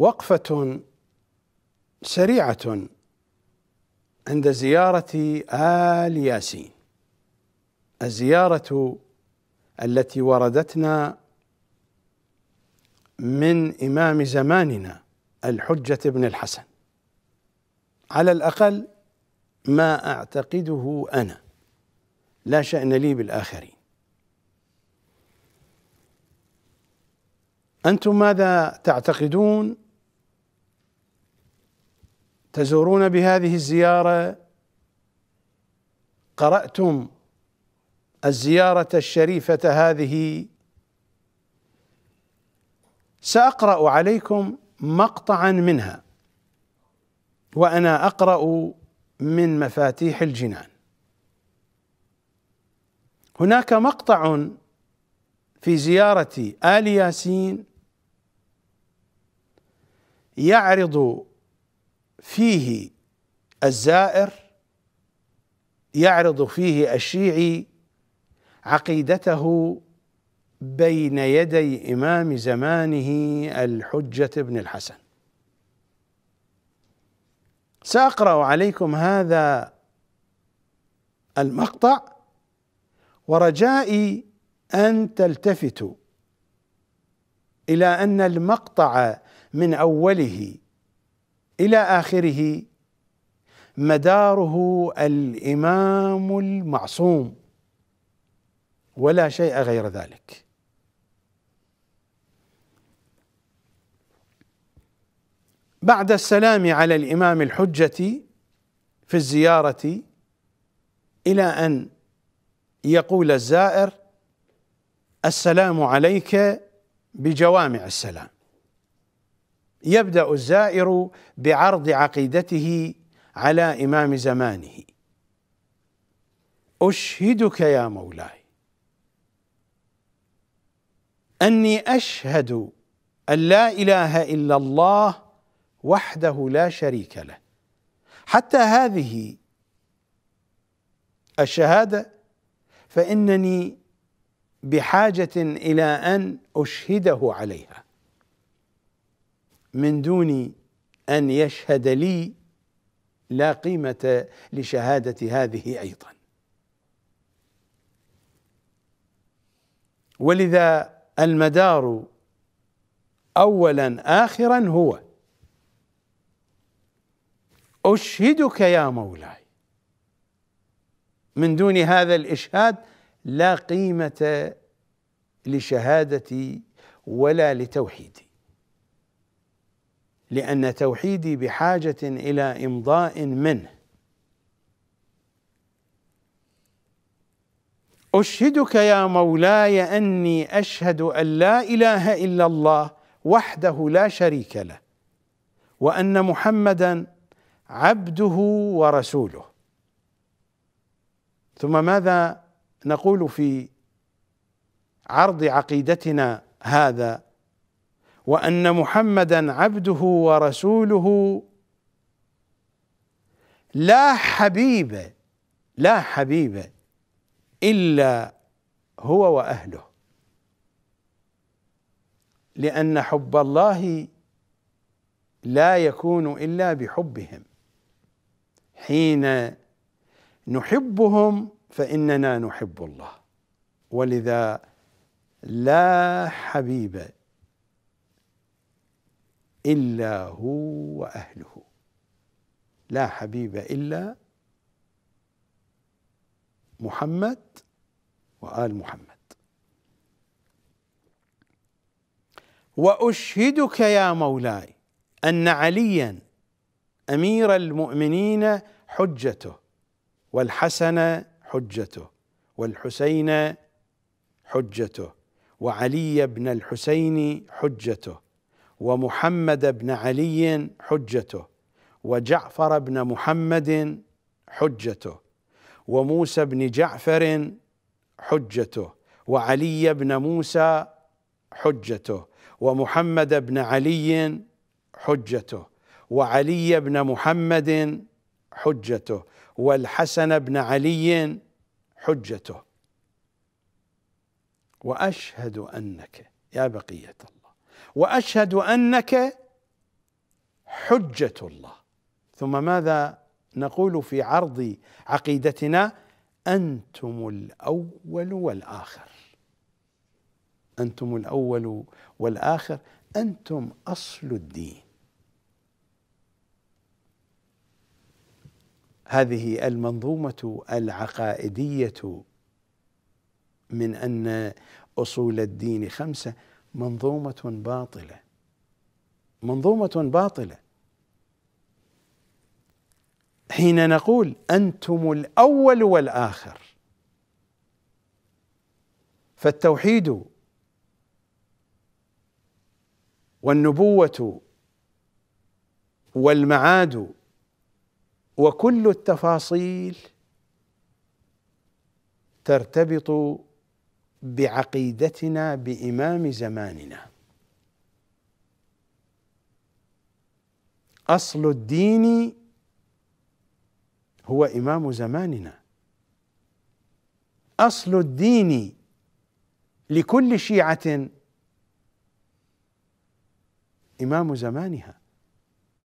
وقفة سريعة عند زيارة آل ياسين الزيارة التي وردتنا من إمام زماننا الحجة بن الحسن على الأقل ما أعتقده أنا لا شأن لي بالآخرين أنتم ماذا تعتقدون تزورون بهذه الزياره قراتم الزياره الشريفه هذه ساقرا عليكم مقطعا منها وانا اقرا من مفاتيح الجنان هناك مقطع في زياره ال ياسين يعرض فيه الزائر يعرض فيه الشيعي عقيدته بين يدي امام زمانه الحجه بن الحسن ساقرا عليكم هذا المقطع ورجائي ان تلتفتوا الى ان المقطع من اوله الى اخره مداره الامام المعصوم ولا شيء غير ذلك بعد السلام على الامام الحجه في الزياره الى ان يقول الزائر السلام عليك بجوامع السلام يبدا الزائر بعرض عقيدته على امام زمانه اشهدك يا مولاي اني اشهد ان لا اله الا الله وحده لا شريك له حتى هذه الشهاده فانني بحاجه الى ان اشهده عليها من دون ان يشهد لي لا قيمه لشهاده هذه ايضا ولذا المدار اولا اخرا هو اشهدك يا مولاي من دون هذا الاشهاد لا قيمه لشهادتي ولا لتوحيدي لأن توحيدي بحاجة إلى إمضاء منه أشهدك يا مولاي أني أشهد أن لا إله إلا الله وحده لا شريك له وأن محمدا عبده ورسوله ثم ماذا نقول في عرض عقيدتنا هذا وان محمدا عبده ورسوله لا حبيب لا حبيب الا هو واهله لان حب الله لا يكون الا بحبهم حين نحبهم فاننا نحب الله ولذا لا حبيب إلا هو وأهله لا حبيب إلا محمد وآل محمد وأشهدك يا مولاي أن عليا أمير المؤمنين حجته والحسن حجته والحسين حجته وعلي بن الحسين حجته ومحمد بن علي حجته وجعفر بن محمد حجته وموسى بن جعفر حجته وعلي بن موسى حجته ومحمد بن علي حجته وعلي بن محمد حجته والحسن بن علي حجته واشهد انك يا بقيه الله واشهد انك حجه الله ثم ماذا نقول في عرض عقيدتنا انتم الاول والاخر انتم الاول والاخر انتم اصل الدين هذه المنظومه العقائديه من ان اصول الدين خمسه منظومة باطلة منظومة باطلة حين نقول أنتم الأول والآخر فالتوحيد والنبوة والمعاد وكل التفاصيل ترتبط بعقيدتنا بامام زماننا اصل الدين هو امام زماننا اصل الدين لكل شيعه امام زمانها